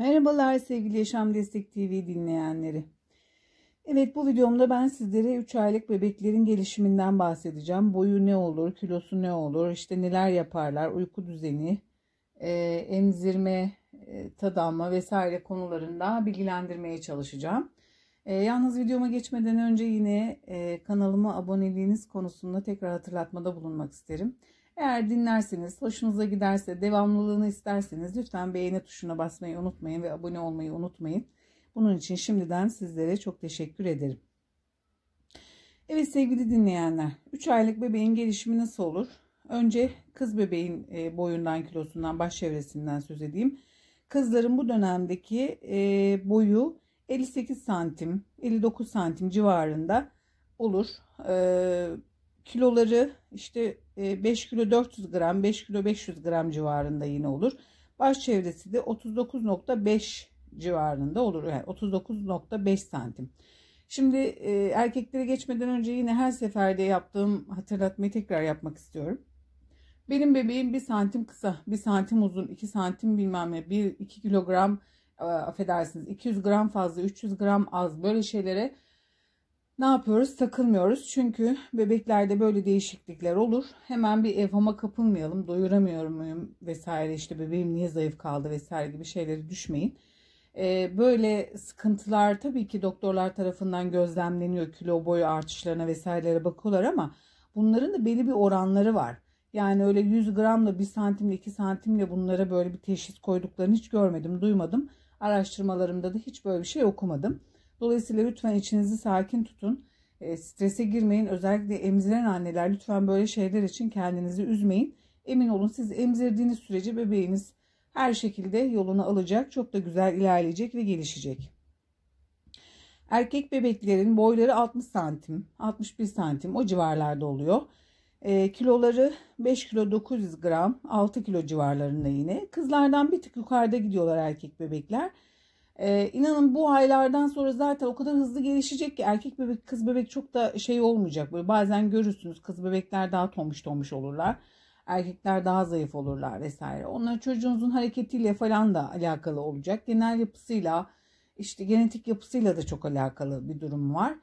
Merhabalar sevgili Yaşam Destek TV dinleyenleri. Evet bu videomda ben sizlere 3 aylık bebeklerin gelişiminden bahsedeceğim. Boyu ne olur, kilosu ne olur, işte neler yaparlar, uyku düzeni, e, emzirme, e, tad alma vesaire konularında bilgilendirmeye çalışacağım. E, yalnız videoma geçmeden önce yine kanalıma aboneliğiniz konusunda tekrar hatırlatmada bulunmak isterim. Eğer dinlerseniz, hoşunuza giderse, devamlılığını isterseniz lütfen beğeni tuşuna basmayı unutmayın ve abone olmayı unutmayın. Bunun için şimdiden sizlere çok teşekkür ederim. Evet sevgili dinleyenler, 3 aylık bebeğin gelişimi nasıl olur? Önce kız bebeğin e, boyundan, kilosundan, baş çevresinden söz edeyim. Kızların bu dönemdeki e, boyu 58 santim, 59 santim civarında olur. E, kiloları işte 5 e, kilo 400 gram 5 kilo 500 gram civarında yine olur. Baş çevresi de 39.5 civarında olur. Yani 39.5 santim. Şimdi e, erkeklere geçmeden önce yine her seferde yaptığım hatırlatmayı tekrar yapmak istiyorum. Benim bebeğim bir santim kısa, bir santim uzun, iki santim bilmem ne, bir iki kilogram e, affedersiniz 200 gram fazla, 300 gram az böyle şeylere ne yapıyoruz? Takılmıyoruz. Çünkü bebeklerde böyle değişiklikler olur. Hemen bir evhama kapılmayalım. Doyuramıyorum muyum vesaire işte bebeğim niye zayıf kaldı vesaire gibi şeyleri düşmeyin. Ee, böyle sıkıntılar tabii ki doktorlar tarafından gözlemleniyor. Kilo boyu artışlarına vesairelere bakıyorlar ama bunların da belli bir oranları var. Yani öyle 100 gramla 1 santimle 2 santimle bunlara böyle bir teşhis koyduklarını hiç görmedim, duymadım. Araştırmalarımda da hiç böyle bir şey okumadım. Dolayısıyla lütfen içinizi sakin tutun. E, strese girmeyin. Özellikle emziren anneler lütfen böyle şeyler için kendinizi üzmeyin. Emin olun siz emzirdiğiniz sürece bebeğiniz her şekilde yolunu alacak. Çok da güzel ilerleyecek ve gelişecek. Erkek bebeklerin boyları 60 santim, 61 santim o civarlarda oluyor. E, kiloları 5 kilo 900 gram, 6 kilo civarlarında yine. Kızlardan bir tık yukarıda gidiyorlar erkek bebekler. Ee, inanın bu aylardan sonra zaten o kadar hızlı gelişecek ki erkek bebek kız bebek çok da şey olmayacak. Böyle bazen görürsünüz kız bebekler daha tomuş tomuş olurlar. Erkekler daha zayıf olurlar vesaire. Onlar çocuğunuzun hareketiyle falan da alakalı olacak. Genel yapısıyla işte genetik yapısıyla da çok alakalı bir durum var.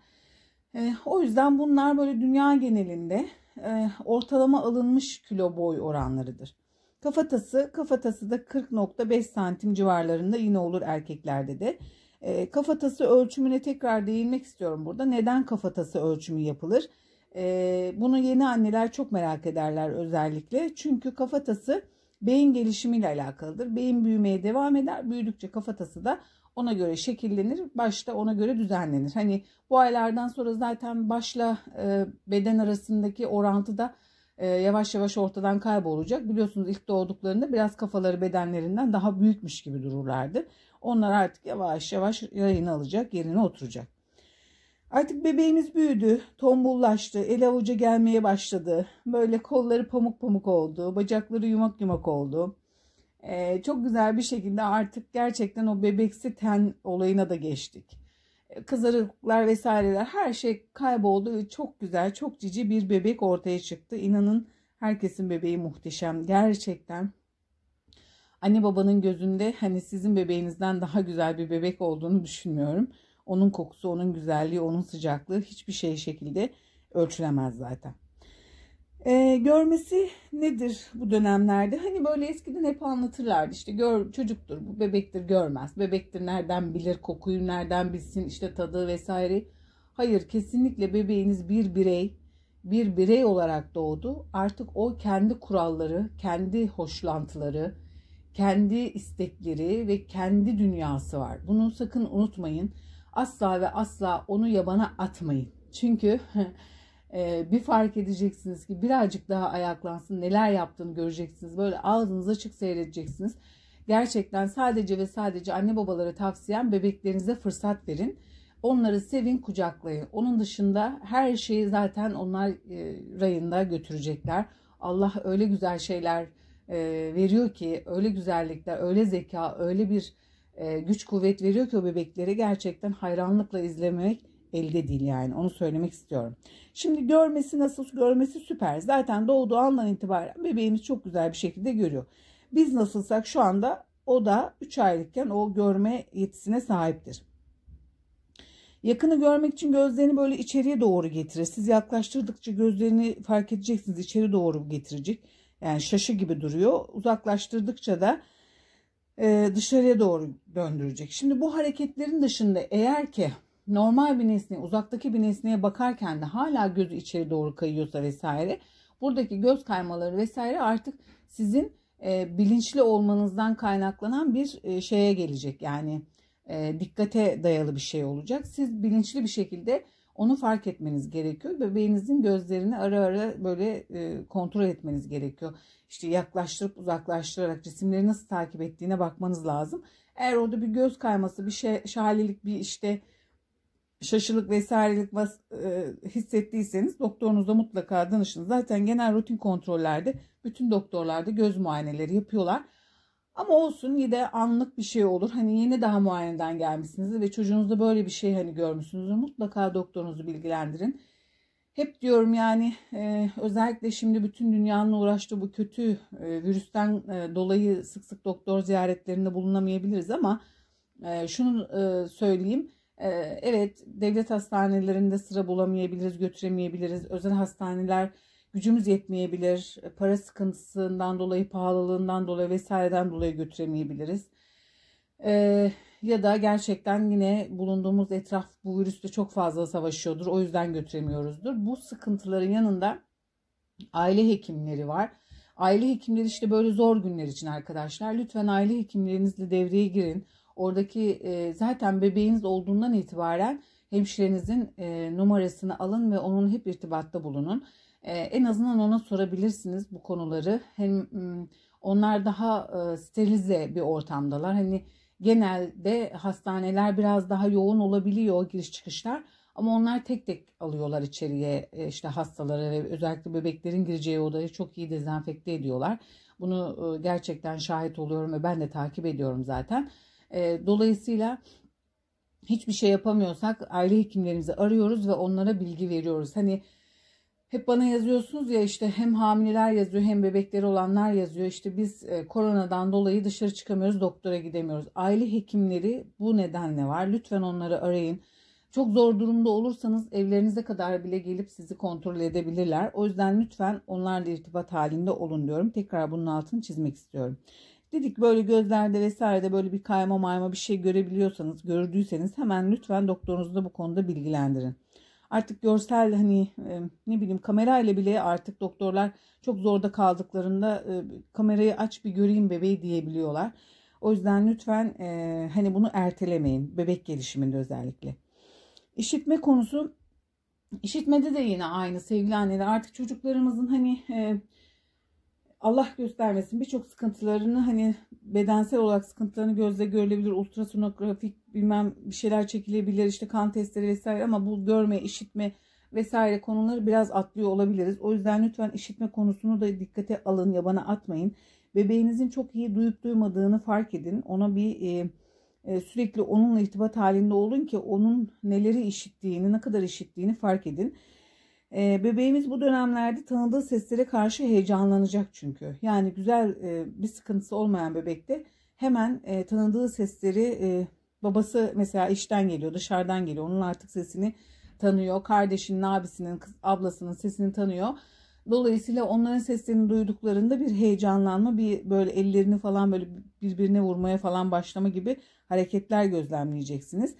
Ee, o yüzden bunlar böyle dünya genelinde e, ortalama alınmış kilo boy oranlarıdır. Kafatası, kafatası da 40.5 santim civarlarında yine olur erkeklerde de. E, kafatası ölçümüne tekrar değinmek istiyorum burada. Neden kafatası ölçümü yapılır? E, bunu yeni anneler çok merak ederler özellikle. Çünkü kafatası beyin gelişimiyle alakalıdır. Beyin büyümeye devam eder. Büyüdükçe kafatası da ona göre şekillenir. Başta ona göre düzenlenir. Hani bu aylardan sonra zaten başla e, beden arasındaki orantı da e, yavaş yavaş ortadan kaybolacak. Biliyorsunuz ilk doğduklarında biraz kafaları bedenlerinden daha büyükmüş gibi dururlardı. Onlar artık yavaş yavaş yayını alacak, yerine oturacak. Artık bebeğimiz büyüdü, tombullaştı, el avuca gelmeye başladı. Böyle kolları pamuk pamuk oldu, bacakları yumak yumak oldu. Ee, çok güzel bir şekilde artık gerçekten o bebeksi ten olayına da geçtik. Kızarıklar vesaireler her şey kayboldu ve çok güzel çok cici bir bebek ortaya çıktı. İnanın herkesin bebeği muhteşem gerçekten. Anne babanın gözünde hani sizin bebeğinizden daha güzel bir bebek olduğunu düşünmüyorum. Onun kokusu, onun güzelliği, onun sıcaklığı hiçbir şey şekilde ölçülemez zaten. Ee, görmesi nedir bu dönemlerde? Hani böyle eskiden hep anlatırlardı işte gör, çocuktur bu bebektir görmez. Bebektir nereden bilir kokuyu nereden bilsin işte tadı vesaire. Hayır kesinlikle bebeğiniz bir birey bir birey olarak doğdu. Artık o kendi kuralları, kendi hoşlantıları, kendi istekleri ve kendi dünyası var. Bunu sakın unutmayın. Asla ve asla onu yabana atmayın. Çünkü Ee, bir fark edeceksiniz ki birazcık daha ayaklansın neler yaptığını göreceksiniz. Böyle ağzınız açık seyredeceksiniz. Gerçekten sadece ve sadece anne babalara tavsiyem bebeklerinize fırsat verin. Onları sevin kucaklayın. Onun dışında her şeyi zaten onlar e, rayında götürecekler. Allah öyle güzel şeyler e, veriyor ki öyle güzellikler, öyle zeka, öyle bir e, güç kuvvet veriyor ki o bebeklere gerçekten hayranlıkla izlemek elde değil yani onu söylemek istiyorum. Şimdi görmesi nasıl görmesi süper. Zaten doğduğu andan itibaren bebeğimiz çok güzel bir şekilde görüyor. Biz nasılsak şu anda o da 3 aylıkken o görme yetisine sahiptir. Yakını görmek için gözlerini böyle içeriye doğru getirir. Siz yaklaştırdıkça gözlerini fark edeceksiniz içeri doğru getirecek. Yani şaşı gibi duruyor. Uzaklaştırdıkça da e, dışarıya doğru döndürecek. Şimdi bu hareketlerin dışında eğer ki normal bir nesneye, uzaktaki bir nesneye bakarken de hala gözü içeri doğru kayıyorsa vesaire buradaki göz kaymaları vesaire artık sizin e, bilinçli olmanızdan kaynaklanan bir e, şeye gelecek. Yani e, dikkate dayalı bir şey olacak. Siz bilinçli bir şekilde onu fark etmeniz gerekiyor. Bebeğinizin gözlerini ara ara böyle e, kontrol etmeniz gerekiyor. İşte yaklaştırıp uzaklaştırarak cisimleri nasıl takip ettiğine bakmanız lazım. Eğer orada bir göz kayması, bir şey, şalilik, bir işte şaşılık vesairelik e, hissettiyseniz doktorunuza mutlaka danışın. Zaten genel rutin kontrollerde bütün doktorlarda göz muayeneleri yapıyorlar. Ama olsun yine anlık bir şey olur. Hani yeni daha muayeneden gelmişsiniz ve çocuğunuzda böyle bir şey hani görmüşsünüz. Mutlaka doktorunuzu bilgilendirin. Hep diyorum yani e, özellikle şimdi bütün dünyanın uğraştığı bu kötü e, virüsten e, dolayı sık sık doktor ziyaretlerinde bulunamayabiliriz ama e, şunu e, söyleyeyim ee, evet devlet hastanelerinde sıra bulamayabiliriz, götüremeyebiliriz. Özel hastaneler gücümüz yetmeyebilir. Para sıkıntısından dolayı, pahalılığından dolayı vesaireden dolayı götüremeyebiliriz. Ee, ya da gerçekten yine bulunduğumuz etraf bu virüsle çok fazla savaşıyordur. O yüzden götüremiyoruzdur. Bu sıkıntıların yanında aile hekimleri var. Aile hekimleri işte böyle zor günler için arkadaşlar. Lütfen aile hekimlerinizle devreye girin. Oradaki e, zaten bebeğiniz olduğundan itibaren hemşirenizin e, numarasını alın ve onun hep irtibatta bulunun. E, en azından ona sorabilirsiniz bu konuları. Hem onlar daha e, sterilize bir ortamdalar. Hani genelde hastaneler biraz daha yoğun olabiliyor giriş çıkışlar. Ama onlar tek tek alıyorlar içeriye e, işte hastaları ve özellikle bebeklerin gireceği odayı çok iyi dezenfekte ediyorlar. Bunu ıı, gerçekten şahit oluyorum ve ben de takip ediyorum zaten. E, dolayısıyla hiçbir şey yapamıyorsak aile hekimlerimizi arıyoruz ve onlara bilgi veriyoruz. Hani hep bana yazıyorsunuz ya işte hem hamileler yazıyor hem bebekleri olanlar yazıyor. İşte biz e, koronadan dolayı dışarı çıkamıyoruz, doktora gidemiyoruz. Aile hekimleri bu nedenle var. Lütfen onları arayın. Çok zor durumda olursanız evlerinize kadar bile gelip sizi kontrol edebilirler. O yüzden lütfen onlarla irtibat halinde olun diyorum. Tekrar bunun altını çizmek istiyorum. Dedik böyle gözlerde vesairede böyle bir kayma mayma bir şey görebiliyorsanız, gördüyseniz hemen lütfen doktorunuzu da bu konuda bilgilendirin. Artık görsel hani e, ne bileyim kamerayla bile artık doktorlar çok zorda kaldıklarında e, kamerayı aç bir göreyim bebeği diyebiliyorlar. O yüzden lütfen e, hani bunu ertelemeyin bebek gelişiminde özellikle. İşitme konusu işitmede de yine aynı sevgili anneler. Artık çocuklarımızın hani Allah göstermesin birçok sıkıntılarını hani bedensel olarak sıkıntılarını gözle görülebilir. Ultrasonografik bilmem bir şeyler çekilebilir işte kan testleri vesaire ama bu görme, işitme vesaire konuları biraz atlıyor olabiliriz. O yüzden lütfen işitme konusunu da dikkate alın, yabana atmayın. Bebeğinizin çok iyi duyup duymadığını fark edin. Ona bir e, e, sürekli onunla irtibat halinde olun ki onun neleri işittiğini, ne kadar işittiğini fark edin. Ee, bebeğimiz bu dönemlerde tanıdığı seslere karşı heyecanlanacak çünkü. Yani güzel e, bir sıkıntısı olmayan bebekte hemen e, tanıdığı sesleri e, babası mesela işten geliyor dışarıdan geliyor onun artık sesini tanıyor. Kardeşinin, abisinin, kız, ablasının sesini tanıyor. Dolayısıyla onların seslerini duyduklarında bir heyecanlanma, bir böyle ellerini falan böyle birbirine vurmaya falan başlama gibi hareketler gözlemleyeceksiniz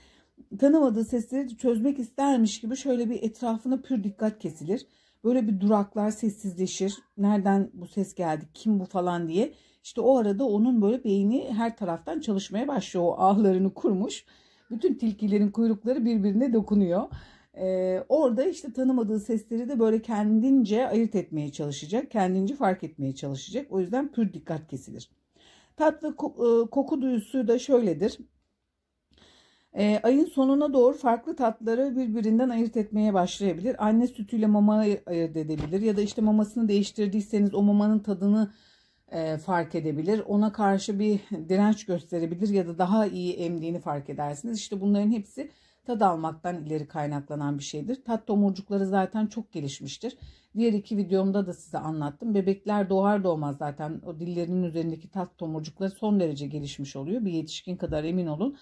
tanımadığı sesleri çözmek istermiş gibi şöyle bir etrafına pür dikkat kesilir. Böyle bir duraklar sessizleşir. Nereden bu ses geldi? Kim bu falan diye. İşte o arada onun böyle beyni her taraftan çalışmaya başlıyor. O ağlarını kurmuş. Bütün tilkilerin kuyrukları birbirine dokunuyor. Ee, orada işte tanımadığı sesleri de böyle kendince ayırt etmeye çalışacak. Kendince fark etmeye çalışacak. O yüzden pür dikkat kesilir. Tat ve koku duyusu da şöyledir. E, ayın sonuna doğru farklı tatları birbirinden ayırt etmeye başlayabilir. Anne sütüyle mama ayırt edebilir ya da işte mamasını değiştirdiyseniz o mamanın tadını e, fark edebilir. Ona karşı bir direnç gösterebilir ya da daha iyi emdiğini fark edersiniz. İşte bunların hepsi tad almaktan ileri kaynaklanan bir şeydir. Tat tomurcukları zaten çok gelişmiştir. Diğer iki videomda da size anlattım. Bebekler doğar doğmaz zaten o dillerinin üzerindeki tat tomurcukları son derece gelişmiş oluyor. Bir yetişkin kadar emin olun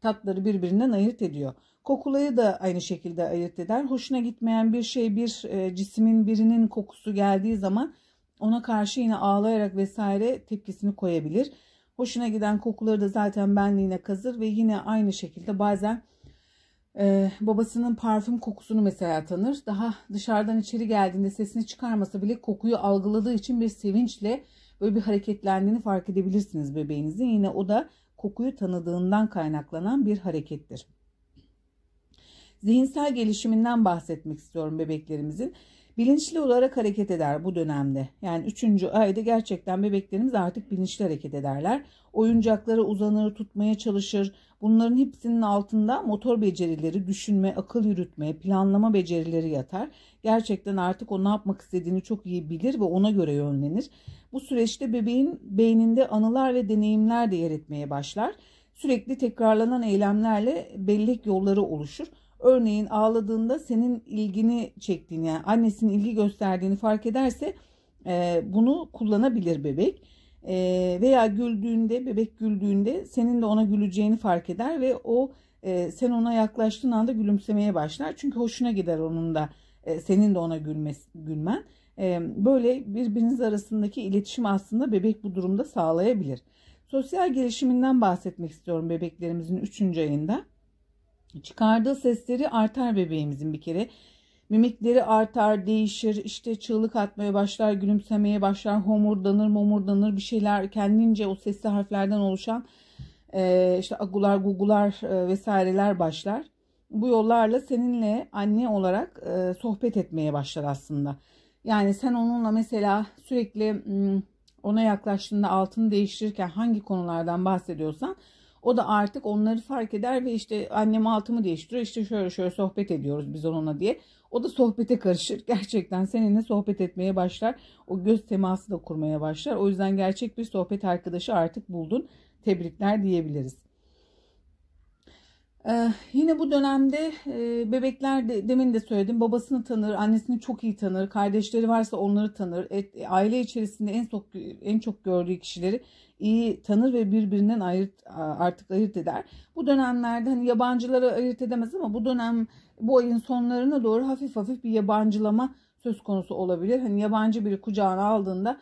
tatları birbirinden ayırt ediyor. Kokulayı da aynı şekilde ayırt eder. Hoşuna gitmeyen bir şey bir e, cismin birinin kokusu geldiği zaman ona karşı yine ağlayarak vesaire tepkisini koyabilir. Hoşuna giden kokuları da zaten benliğine kazır ve yine aynı şekilde bazen ee, babasının parfüm kokusunu mesela tanır. Daha dışarıdan içeri geldiğinde sesini çıkarmasa bile kokuyu algıladığı için bir sevinçle böyle bir hareketlendiğini fark edebilirsiniz bebeğinizin. Yine o da kokuyu tanıdığından kaynaklanan bir harekettir. Zihinsel gelişiminden bahsetmek istiyorum bebeklerimizin. Bilinçli olarak hareket eder bu dönemde. Yani 3. ayda gerçekten bebeklerimiz artık bilinçli hareket ederler. Oyuncaklara uzanır, tutmaya çalışır, Bunların hepsinin altında motor becerileri, düşünme, akıl yürütme, planlama becerileri yatar. Gerçekten artık o ne yapmak istediğini çok iyi bilir ve ona göre yönlenir. Bu süreçte bebeğin beyninde anılar ve deneyimler de yer etmeye başlar. Sürekli tekrarlanan eylemlerle bellek yolları oluşur. Örneğin ağladığında senin ilgini çektiğini yani annesinin ilgi gösterdiğini fark ederse bunu kullanabilir bebek. Ee, veya güldüğünde bebek güldüğünde senin de ona güleceğini fark eder ve o e, sen ona yaklaştığın anda gülümsemeye başlar. Çünkü hoşuna gider onun da e, senin de ona gülmesi, gülmen. Ee, böyle birbiriniz arasındaki iletişim aslında bebek bu durumda sağlayabilir. Sosyal gelişiminden bahsetmek istiyorum bebeklerimizin 3. ayında. Çıkardığı sesleri artar bebeğimizin bir kere. Mimikleri artar, değişir, işte çığlık atmaya başlar, gülümsemeye başlar, homurdanır, momurdanır bir şeyler kendince o sesli harflerden oluşan e, işte agular, gugular e, vesaireler başlar. Bu yollarla seninle anne olarak e, sohbet etmeye başlar aslında. Yani sen onunla mesela sürekli ona yaklaştığında altını değiştirirken hangi konulardan bahsediyorsan o da artık onları fark eder ve işte annem altımı değiştiriyor. İşte şöyle şöyle sohbet ediyoruz biz onunla diye. O da sohbete karışır. Gerçekten seninle sohbet etmeye başlar. O göz teması da kurmaya başlar. O yüzden gerçek bir sohbet arkadaşı artık buldun. Tebrikler diyebiliriz. Eh, yine bu dönemde e, bebekler de, demin de söyledim babasını tanır, annesini çok iyi tanır, kardeşleri varsa onları tanır. Et, aile içerisinde en çok en çok gördüğü kişileri iyi tanır ve birbirinden ayırt, artık ayırt eder. Bu dönemlerde hani yabancıları ayırt edemez ama bu dönem bu ayın sonlarına doğru hafif hafif bir yabancılama söz konusu olabilir. Hani yabancı biri kucağına aldığında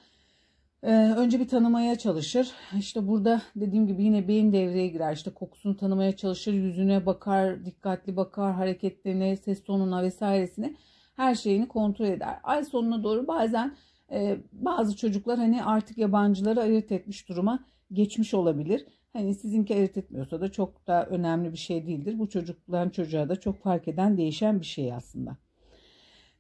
ee, önce bir tanımaya çalışır. İşte burada dediğim gibi yine beyin devreye girer. İşte kokusunu tanımaya çalışır, yüzüne bakar, dikkatli bakar, hareketlerine, ses tonuna vesairesine her şeyini kontrol eder. Ay sonuna doğru bazen e, bazı çocuklar hani artık yabancıları ayırt etmiş duruma geçmiş olabilir. Hani sizinki ayırt etmiyorsa da çok da önemli bir şey değildir. Bu çocuktan çocuğa da çok fark eden değişen bir şey aslında.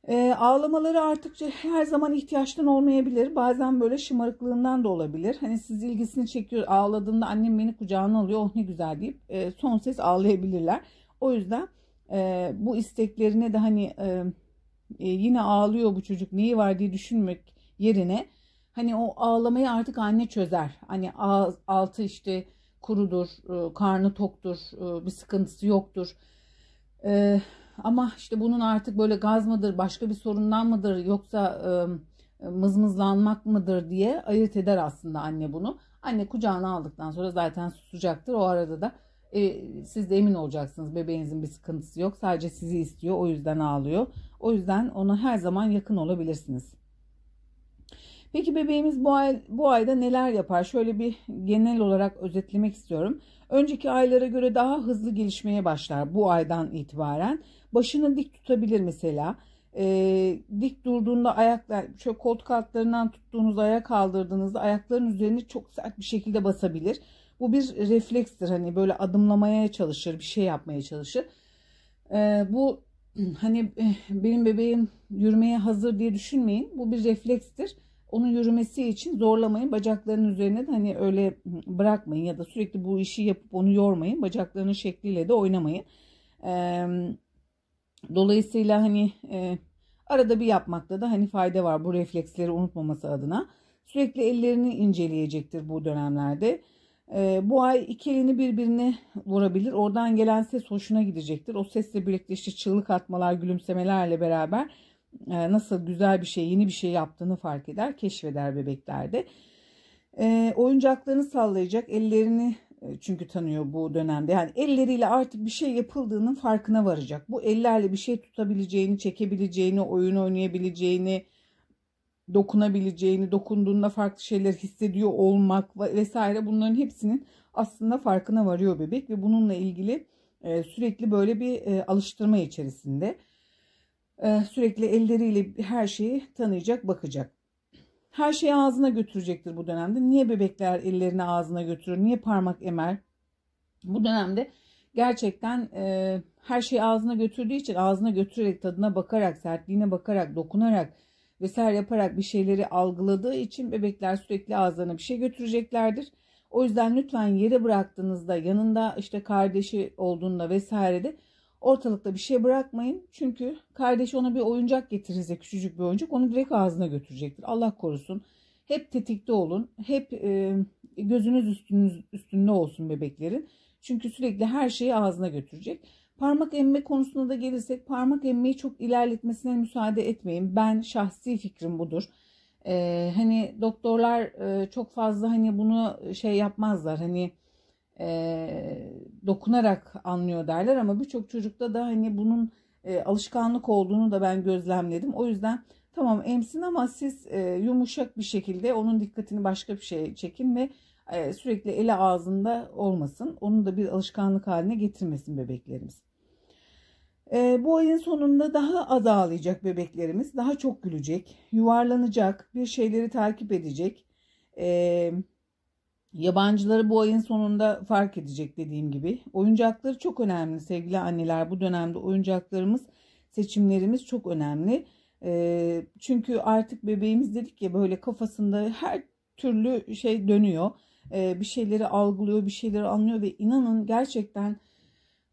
E, ağlamaları artık her zaman ihtiyaçtan olmayabilir. Bazen böyle şımarıklığından da olabilir. Hani siz ilgisini çekiyor ağladığında annem beni kucağına alıyor oh ne güzel deyip e, son ses ağlayabilirler. O yüzden e, bu isteklerine de hani e, e yine ağlıyor bu çocuk neyi var diye düşünmek yerine hani o ağlamayı artık anne çözer. Hani ağız, altı işte kurudur, e, karnı toktur, e, bir sıkıntısı yoktur. E, ama işte bunun artık böyle gaz mıdır, başka bir sorundan mıdır yoksa e, mızmızlanmak mıdır diye ayırt eder aslında anne bunu. Anne kucağına aldıktan sonra zaten susacaktır. O arada da e, siz de emin olacaksınız bebeğinizin bir sıkıntısı yok. Sadece sizi istiyor o yüzden ağlıyor. O yüzden ona her zaman yakın olabilirsiniz. Peki bebeğimiz bu ay bu ayda neler yapar? Şöyle bir genel olarak özetlemek istiyorum. Önceki aylara göre daha hızlı gelişmeye başlar bu aydan itibaren. Başını dik tutabilir mesela. E, dik durduğunda ayaklar şöyle koltuk altlarından tuttuğunuz ayağı kaldırdığınızda ayakların üzerine çok sert bir şekilde basabilir. Bu bir reflekstir hani böyle adımlamaya çalışır bir şey yapmaya çalışır. E, bu hani eh, benim bebeğim yürümeye hazır diye düşünmeyin. Bu bir reflekstir. Onun yürümesi için zorlamayın. Bacaklarının üzerine de hani öyle hmm, bırakmayın ya da sürekli bu işi yapıp onu yormayın. Bacaklarının şekliyle de oynamayın. Ee, Dolayısıyla hani e, arada bir yapmakta da hani fayda var bu refleksleri unutmaması adına. Sürekli ellerini inceleyecektir bu dönemlerde. E, bu ay iki elini birbirine vurabilir. Oradan gelen ses hoşuna gidecektir. O sesle birlikte işte çığlık atmalar, gülümsemelerle beraber e, nasıl güzel bir şey, yeni bir şey yaptığını fark eder, keşfeder bebeklerde. E, oyuncaklarını sallayacak, ellerini ee, çünkü tanıyor bu dönemde. Yani elleriyle artık bir şey yapıldığının farkına varacak. Bu ellerle bir şey tutabileceğini, çekebileceğini, oyun oynayabileceğini, dokunabileceğini, dokunduğunda farklı şeyler hissediyor olmak vesaire bunların hepsinin aslında farkına varıyor bebek ve bununla ilgili e, sürekli böyle bir e, alıştırma içerisinde. E, sürekli elleriyle her şeyi tanıyacak, bakacak. Her şeyi ağzına götürecektir bu dönemde. Niye bebekler ellerini ağzına götürür? Niye parmak emer? Bu dönemde gerçekten e, her şeyi ağzına götürdüğü için ağzına götürerek, tadına bakarak, sertliğine bakarak, dokunarak vesaire yaparak bir şeyleri algıladığı için bebekler sürekli ağzına bir şey götüreceklerdir. O yüzden lütfen yere bıraktığınızda yanında işte kardeşi olduğunda vesairede. de Ortalıkta bir şey bırakmayın. Çünkü kardeşi ona bir oyuncak getirirse küçücük bir oyuncak onu direkt ağzına götürecektir. Allah korusun. Hep tetikte olun. Hep e, gözünüz üstünüz, üstünde olsun bebeklerin. Çünkü sürekli her şeyi ağzına götürecek. Parmak emme konusuna da gelirsek parmak emmeyi çok ilerletmesine müsaade etmeyin. Ben şahsi fikrim budur. Ee, hani doktorlar e, çok fazla hani bunu şey yapmazlar. Hani e, dokunarak anlıyor derler ama birçok çocukta da hani bunun e, alışkanlık olduğunu da ben gözlemledim. O yüzden tamam emsin ama siz e, yumuşak bir şekilde onun dikkatini başka bir şeye çekin ve e, sürekli eli ağzında olmasın. onun da bir alışkanlık haline getirmesin bebeklerimiz. E, bu ayın sonunda daha az ağlayacak bebeklerimiz. Daha çok gülecek, yuvarlanacak, bir şeyleri takip edecek. Eee Yabancıları bu ayın sonunda fark edecek dediğim gibi. Oyuncakları çok önemli sevgili anneler. Bu dönemde oyuncaklarımız, seçimlerimiz çok önemli. Ee, çünkü artık bebeğimiz dedik ya böyle kafasında her türlü şey dönüyor. Ee, bir şeyleri algılıyor, bir şeyleri anlıyor ve inanın gerçekten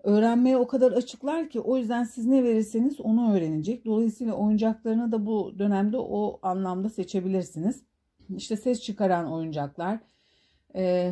öğrenmeye o kadar açıklar ki o yüzden siz ne verirseniz onu öğrenecek. Dolayısıyla oyuncaklarını da bu dönemde o anlamda seçebilirsiniz. İşte ses çıkaran oyuncaklar, e,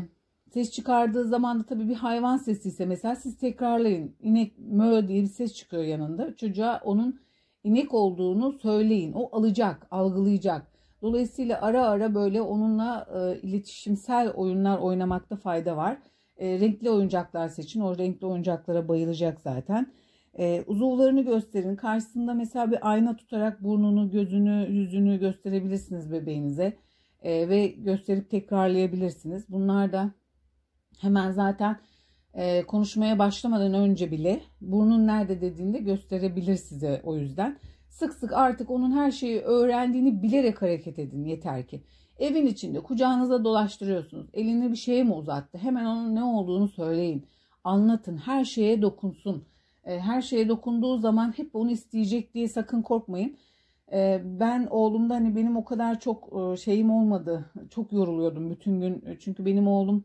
ses çıkardığı zaman da tabii bir hayvan sesi ise mesela siz tekrarlayın. İnek mö diye bir ses çıkıyor yanında. Çocuğa onun inek olduğunu söyleyin. O alacak, algılayacak. Dolayısıyla ara ara böyle onunla e, iletişimsel oyunlar oynamakta fayda var. E, renkli oyuncaklar seçin. O renkli oyuncaklara bayılacak zaten. E, uzuvlarını gösterin. Karşısında mesela bir ayna tutarak burnunu, gözünü, yüzünü gösterebilirsiniz bebeğinize e, ve gösterip tekrarlayabilirsiniz. Bunlar da hemen zaten e, konuşmaya başlamadan önce bile burnun nerede dediğinde gösterebilir size o yüzden. Sık sık artık onun her şeyi öğrendiğini bilerek hareket edin yeter ki. Evin içinde kucağınıza dolaştırıyorsunuz. Elini bir şeye mi uzattı? Hemen onun ne olduğunu söyleyin. Anlatın. Her şeye dokunsun. E, her şeye dokunduğu zaman hep onu isteyecek diye sakın korkmayın. Ee, ben oğlumda hani benim o kadar çok e, şeyim olmadı. Çok yoruluyordum bütün gün. Çünkü benim oğlum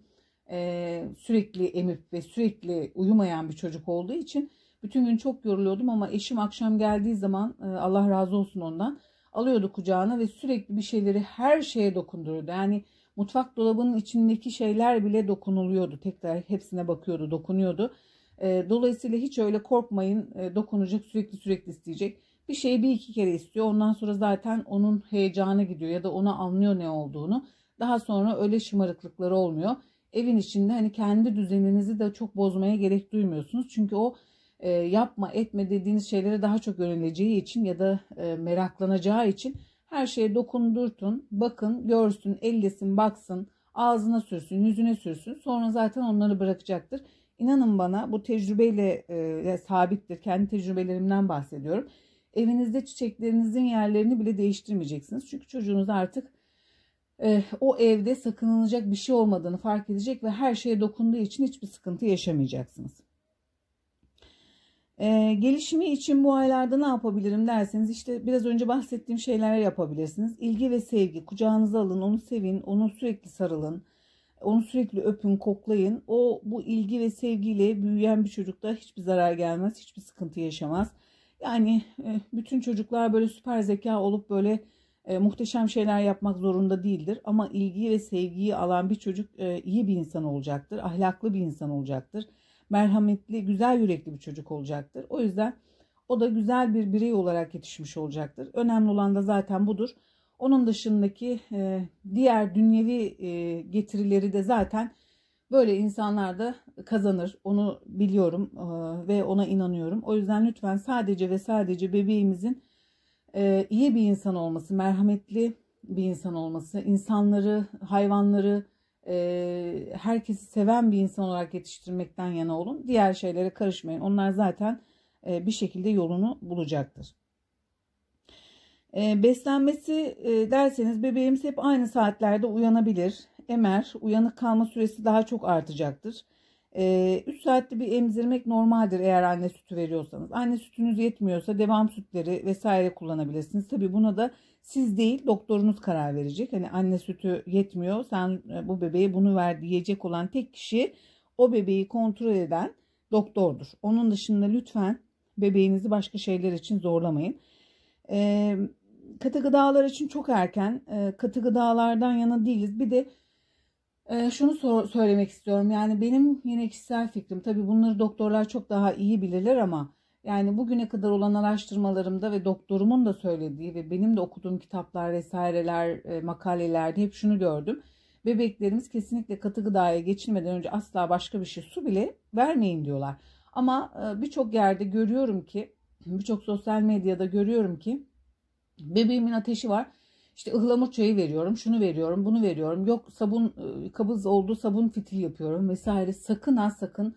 e, sürekli emip ve sürekli uyumayan bir çocuk olduğu için bütün gün çok yoruluyordum ama eşim akşam geldiği zaman e, Allah razı olsun ondan alıyordu kucağına ve sürekli bir şeyleri her şeye dokunduruyordu. Yani mutfak dolabının içindeki şeyler bile dokunuluyordu. Tekrar hepsine bakıyordu, dokunuyordu. Dolayısıyla hiç öyle korkmayın dokunacak sürekli sürekli isteyecek bir şeyi bir iki kere istiyor. Ondan sonra zaten onun heyecanı gidiyor ya da ona anlıyor ne olduğunu. Daha sonra öyle şımarıklıkları olmuyor. Evin içinde hani kendi düzeninizi de çok bozmaya gerek duymuyorsunuz. Çünkü o e, yapma etme dediğiniz şeylere daha çok yöneleceği için ya da e, meraklanacağı için her şeye dokundurtun, bakın, görsün, ellesin, baksın, ağzına sürsün, yüzüne sürsün. Sonra zaten onları bırakacaktır. İnanın bana bu tecrübeyle e, sabittir. Kendi tecrübelerimden bahsediyorum. Evinizde çiçeklerinizin yerlerini bile değiştirmeyeceksiniz. Çünkü çocuğunuz artık e, o evde sakınılacak bir şey olmadığını fark edecek ve her şeye dokunduğu için hiçbir sıkıntı yaşamayacaksınız. Ee, gelişimi için bu aylarda ne yapabilirim derseniz işte biraz önce bahsettiğim şeyler yapabilirsiniz. İlgi ve sevgi kucağınıza alın, onu sevin, onu sürekli sarılın. Onu sürekli öpün, koklayın. O bu ilgi ve sevgiyle büyüyen bir çocukta hiçbir zarar gelmez, hiçbir sıkıntı yaşamaz. Yani e, bütün çocuklar böyle süper zeka olup böyle e, muhteşem şeyler yapmak zorunda değildir. Ama ilgiyi ve sevgiyi alan bir çocuk e, iyi bir insan olacaktır. Ahlaklı bir insan olacaktır. Merhametli, güzel yürekli bir çocuk olacaktır. O yüzden o da güzel bir birey olarak yetişmiş olacaktır. Önemli olan da zaten budur. Onun dışındaki e, diğer dünyevi e, getirileri de zaten Böyle insanlar da kazanır. Onu biliyorum e, ve ona inanıyorum. O yüzden lütfen sadece ve sadece bebeğimizin e, iyi bir insan olması, merhametli bir insan olması, insanları, hayvanları, e, herkesi seven bir insan olarak yetiştirmekten yana olun. Diğer şeylere karışmayın. Onlar zaten bir şekilde yolunu bulacaktır. Beslenmesi derseniz bebeğimiz hep aynı saatlerde uyanabilir emer, uyanık kalma süresi daha çok artacaktır. 3 ee, saatli bir emzirmek normaldir eğer anne sütü veriyorsanız. Anne sütünüz yetmiyorsa devam sütleri vesaire kullanabilirsiniz. Tabi buna da siz değil doktorunuz karar verecek. Hani anne sütü yetmiyor sen e, bu bebeğe bunu ver diyecek olan tek kişi o bebeği kontrol eden doktordur. Onun dışında lütfen bebeğinizi başka şeyler için zorlamayın. Ee, katı gıdalar için çok erken. E, katı gıdalardan yana değiliz. Bir de e, şunu sor, söylemek istiyorum. Yani benim yine kişisel fikrim. Tabii bunları doktorlar çok daha iyi bilirler ama yani bugüne kadar olan araştırmalarımda ve doktorumun da söylediği ve benim de okuduğum kitaplar vesaireler, e, makalelerde hep şunu gördüm. Bebeklerimiz kesinlikle katı gıdaya geçirmeden önce asla başka bir şey su bile vermeyin diyorlar. Ama e, birçok yerde görüyorum ki, birçok sosyal medyada görüyorum ki bebeğimin ateşi var. İşte ıhlamur çayı veriyorum, şunu veriyorum, bunu veriyorum. Yok sabun e, kabız oldu, sabun fitil yapıyorum vesaire. Sakın ha sakın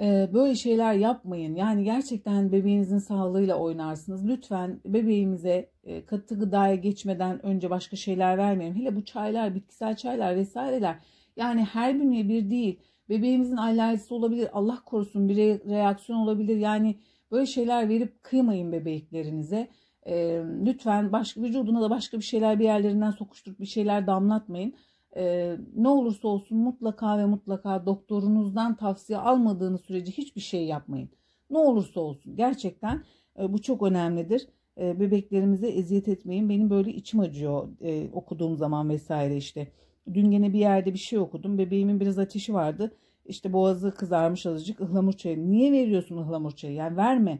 e, böyle şeyler yapmayın. Yani gerçekten bebeğinizin sağlığıyla oynarsınız. Lütfen bebeğimize e, katı gıdaya geçmeden önce başka şeyler vermeyin. Hele bu çaylar, bitkisel çaylar vesaireler. Yani her bünye bir değil. Bebeğimizin alerjisi olabilir. Allah korusun bir reaksiyon olabilir. Yani böyle şeyler verip kıymayın bebeklerinize. E, lütfen başka vücuduna da başka bir şeyler bir yerlerinden sokuşturup bir şeyler damlatmayın. E, ne olursa olsun mutlaka ve mutlaka doktorunuzdan tavsiye almadığınız sürece hiçbir şey yapmayın. Ne olursa olsun gerçekten e, bu çok önemlidir. E, bebeklerimize eziyet etmeyin. Benim böyle içim acıyor e, okuduğum zaman vesaire işte. Dün gene bir yerde bir şey okudum. Bebeğimin biraz ateşi vardı. İşte boğazı kızarmış azıcık ıhlamur çayı. Niye veriyorsun ıhlamur çayı? Yani verme.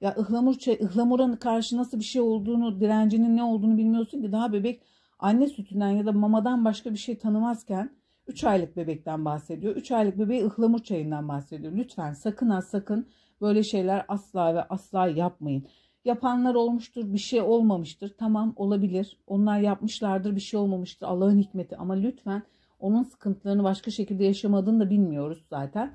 Ya ıhlamur çay, ıhlamura karşı nasıl bir şey olduğunu, direncinin ne olduğunu bilmiyorsun ki daha bebek anne sütünden ya da mamadan başka bir şey tanımazken 3 aylık bebekten bahsediyor. 3 aylık bebeği ıhlamur çayından bahsediyor. Lütfen sakın ha sakın böyle şeyler asla ve asla yapmayın. Yapanlar olmuştur, bir şey olmamıştır. Tamam olabilir. Onlar yapmışlardır, bir şey olmamıştır. Allah'ın hikmeti ama lütfen onun sıkıntılarını başka şekilde yaşamadığını da bilmiyoruz zaten.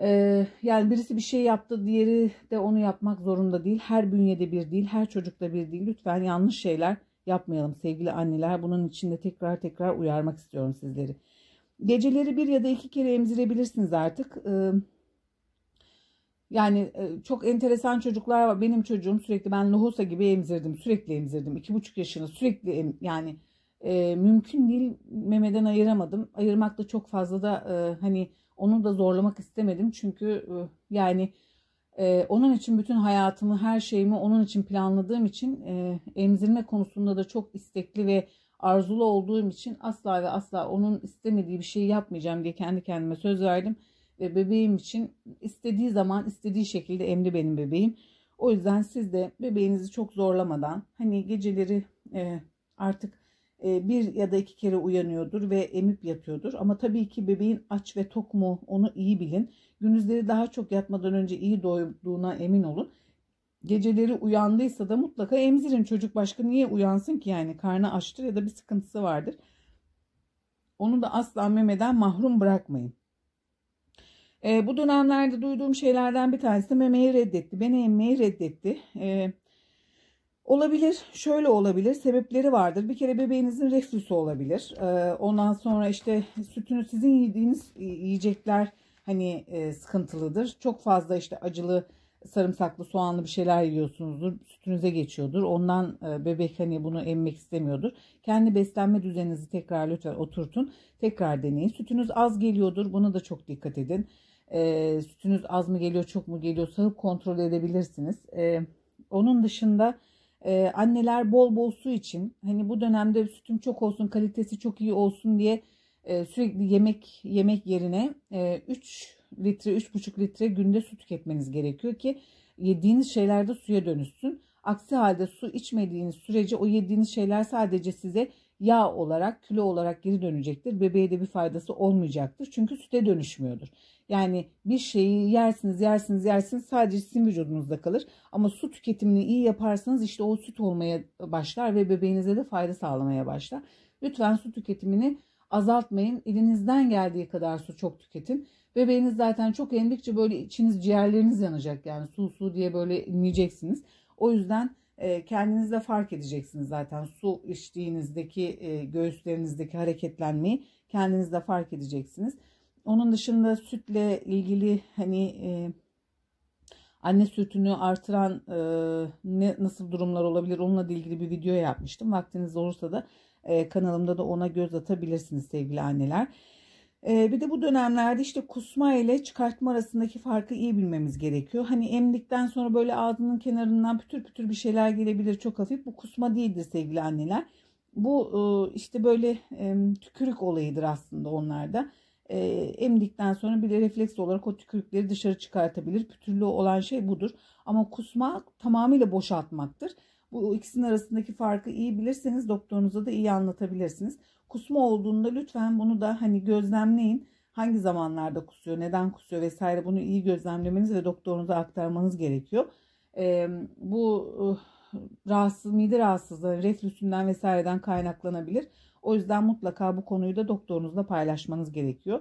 Ee, yani birisi bir şey yaptı, diğeri de onu yapmak zorunda değil. Her bünyede bir değil, her çocukta bir değil. Lütfen yanlış şeyler yapmayalım sevgili anneler. Bunun için de tekrar tekrar uyarmak istiyorum sizleri. Geceleri bir ya da iki kere emzirebilirsiniz artık. Ee, yani e, çok enteresan çocuklar var. Benim çocuğum sürekli ben lohusa gibi emzirdim. Sürekli emzirdim. iki buçuk yaşında sürekli em, yani e, mümkün değil memeden ayıramadım. Ayırmak da çok fazla da e, hani onu da zorlamak istemedim çünkü yani e, onun için bütün hayatımı, her şeyimi onun için planladığım için e, emzirme konusunda da çok istekli ve arzulu olduğum için asla ve asla onun istemediği bir şey yapmayacağım diye kendi kendime söz verdim. Ve bebeğim için istediği zaman istediği şekilde emdi benim bebeğim. O yüzden siz de bebeğinizi çok zorlamadan hani geceleri e, artık e, bir ya da iki kere uyanıyordur ve emip yatıyordur. Ama tabii ki bebeğin aç ve tok mu onu iyi bilin. Gündüzleri daha çok yatmadan önce iyi doyduğuna emin olun. Geceleri uyandıysa da mutlaka emzirin. Çocuk başka niye uyansın ki yani karnı açtır ya da bir sıkıntısı vardır. Onu da asla memeden mahrum bırakmayın. E, bu dönemlerde duyduğum şeylerden bir tanesi de memeyi reddetti. Beni emmeyi reddetti. E, Olabilir, şöyle olabilir, sebepleri vardır. Bir kere bebeğinizin reflüsü olabilir. Ee, ondan sonra işte sütünü sizin yediğiniz yiyecekler hani e, sıkıntılıdır. Çok fazla işte acılı, sarımsaklı, soğanlı bir şeyler yiyorsunuzdur. Sütünüze geçiyordur. Ondan e, bebek hani bunu emmek istemiyordur. Kendi beslenme düzeninizi tekrar lütfen oturtun. Tekrar deneyin. Sütünüz az geliyordur. Buna da çok dikkat edin. Ee, sütünüz az mı geliyor, çok mu geliyor? Sağıp kontrol edebilirsiniz. Ee, onun dışında ee, anneler bol bol su için hani bu dönemde sütüm çok olsun kalitesi çok iyi olsun diye e, sürekli yemek yemek yerine e, 3 litre 3,5 litre günde su tüketmeniz gerekiyor ki yediğiniz şeylerde suya dönüşsün. Aksi halde su içmediğiniz sürece o yediğiniz şeyler sadece size yağ olarak, kilo olarak geri dönecektir. Bebeğe de bir faydası olmayacaktır. Çünkü süte dönüşmüyordur. Yani bir şeyi yersiniz yersiniz yersiniz sadece sizin vücudunuzda kalır. Ama su tüketimini iyi yaparsanız işte o süt olmaya başlar ve bebeğinize de fayda sağlamaya başlar. Lütfen su tüketimini azaltmayın. Elinizden geldiği kadar su çok tüketin. Bebeğiniz zaten çok emdikçe böyle içiniz ciğerleriniz yanacak. Yani su su diye böyle inleyeceksiniz. O yüzden e, kendinizde fark edeceksiniz zaten su içtiğinizdeki e, göğüslerinizdeki hareketlenmeyi kendinizde fark edeceksiniz. Onun dışında sütle ilgili hani e, anne sütünü artıran e, ne nasıl durumlar olabilir onunla ilgili bir video yapmıştım. Vaktiniz olursa da e, kanalımda da ona göz atabilirsiniz sevgili anneler. E, bir de bu dönemlerde işte kusma ile çıkartma arasındaki farkı iyi bilmemiz gerekiyor. Hani emdikten sonra böyle ağzının kenarından pütür pütür bir şeyler gelebilir çok hafif. Bu kusma değildir sevgili anneler. Bu e, işte böyle e, tükürük olayıdır aslında onlarda e, emdikten sonra bir de refleks olarak o tükürükleri dışarı çıkartabilir. Pütürlü olan şey budur. Ama kusma tamamıyla boşaltmaktır. Bu ikisinin arasındaki farkı iyi bilirseniz doktorunuza da iyi anlatabilirsiniz. Kusma olduğunda lütfen bunu da hani gözlemleyin. Hangi zamanlarda kusuyor, neden kusuyor vesaire bunu iyi gözlemlemeniz ve doktorunuza aktarmanız gerekiyor. E, bu e, rahatsız, mide rahatsızlığı, reflüsünden vesaireden kaynaklanabilir. O yüzden mutlaka bu konuyu da doktorunuzla paylaşmanız gerekiyor.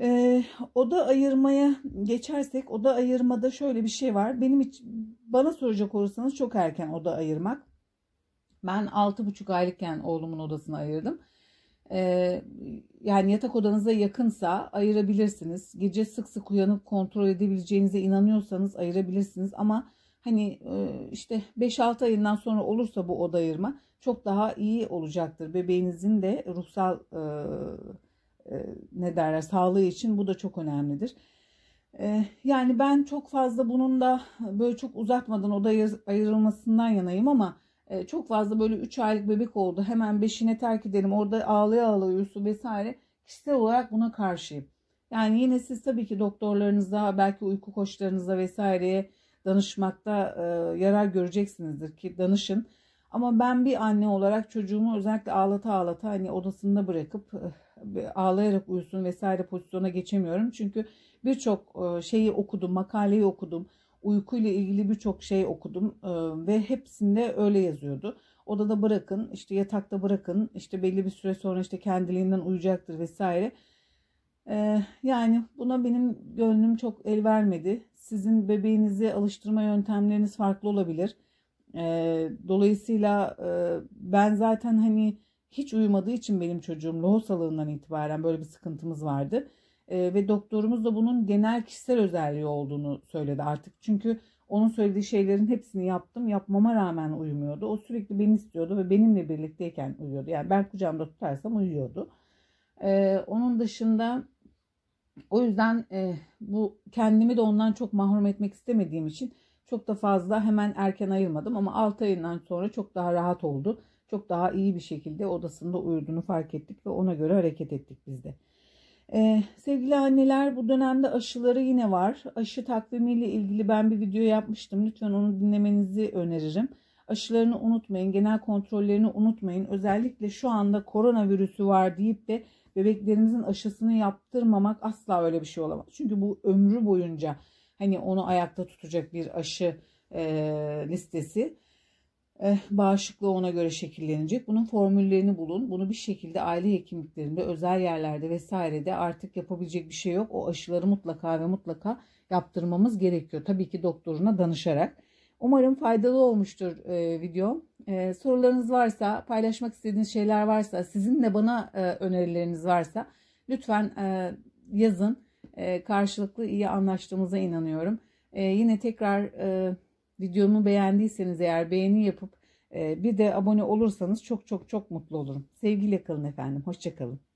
Ee, oda ayırmaya geçersek oda ayırmada şöyle bir şey var. Benim hiç, bana soracak olursanız çok erken oda ayırmak. Ben 6,5 aylıkken oğlumun odasını ayırdım. Ee, yani yatak odanıza yakınsa ayırabilirsiniz. Gece sık sık uyanıp kontrol edebileceğinize inanıyorsanız ayırabilirsiniz ama hani e, işte 5-6 ayından sonra olursa bu oda ayırma çok daha iyi olacaktır. Bebeğinizin de ruhsal e, e, ne derler sağlığı için bu da çok önemlidir. Yani ben çok fazla bunun da böyle çok uzatmadan oda ayrılmasından yanayım ama çok fazla böyle 3 aylık bebek oldu hemen beşine terk edelim orada ağlaya ağlaya uyusu vesaire kişisel olarak buna karşıyım. Yani yine siz tabii ki doktorlarınıza belki uyku koçlarınıza vesaireye danışmakta e, yarar göreceksinizdir ki danışın. Ama ben bir anne olarak çocuğumu özellikle ağlata ağlata hani odasında bırakıp eh, ağlayarak uyusun vesaire pozisyona geçemiyorum. Çünkü birçok şeyi okudum, makaleyi okudum, uykuyla ilgili birçok şey okudum ve hepsinde öyle yazıyordu. Odada bırakın, işte yatakta bırakın, işte belli bir süre sonra işte kendiliğinden uyuyacaktır vesaire yani buna benim gönlüm çok el vermedi. Sizin bebeğinizi alıştırma yöntemleriniz farklı olabilir. dolayısıyla ben zaten hani hiç uyumadığı için benim çocuğum lohusalığından itibaren böyle bir sıkıntımız vardı. ve doktorumuz da bunun genel kişisel özelliği olduğunu söyledi artık. Çünkü onun söylediği şeylerin hepsini yaptım. Yapmama rağmen uyumuyordu. O sürekli beni istiyordu ve benimle birlikteyken uyuyordu. Yani ben kucağımda tutarsam uyuyordu. Ee, onun dışında o yüzden e, bu kendimi de ondan çok mahrum etmek istemediğim için çok da fazla hemen erken ayılmadım ama 6 ayından sonra çok daha rahat oldu. Çok daha iyi bir şekilde odasında uyuduğunu fark ettik ve ona göre hareket ettik biz de. Ee, sevgili anneler bu dönemde aşıları yine var. Aşı takvimiyle ilgili ben bir video yapmıştım. Lütfen onu dinlemenizi öneririm. Aşılarını unutmayın, genel kontrollerini unutmayın. Özellikle şu anda koronavirüsü var deyip de bebeklerimizin aşısını yaptırmamak asla öyle bir şey olamaz. Çünkü bu ömrü boyunca hani onu ayakta tutacak bir aşı e, listesi e, bağışıklığı ona göre şekillenecek. Bunun formüllerini bulun. Bunu bir şekilde aile hekimliklerinde, özel yerlerde vesairede artık yapabilecek bir şey yok. O aşıları mutlaka ve mutlaka yaptırmamız gerekiyor. Tabii ki doktoruna danışarak. Umarım faydalı olmuştur e, video. E, sorularınız varsa, paylaşmak istediğiniz şeyler varsa, sizin de bana e, önerileriniz varsa lütfen e, yazın. E, karşılıklı iyi anlaştığımıza inanıyorum. E, yine tekrar e, videomu beğendiyseniz eğer beğeni yapıp e, bir de abone olursanız çok çok çok mutlu olurum. Sevgiyle kalın efendim. Hoşçakalın.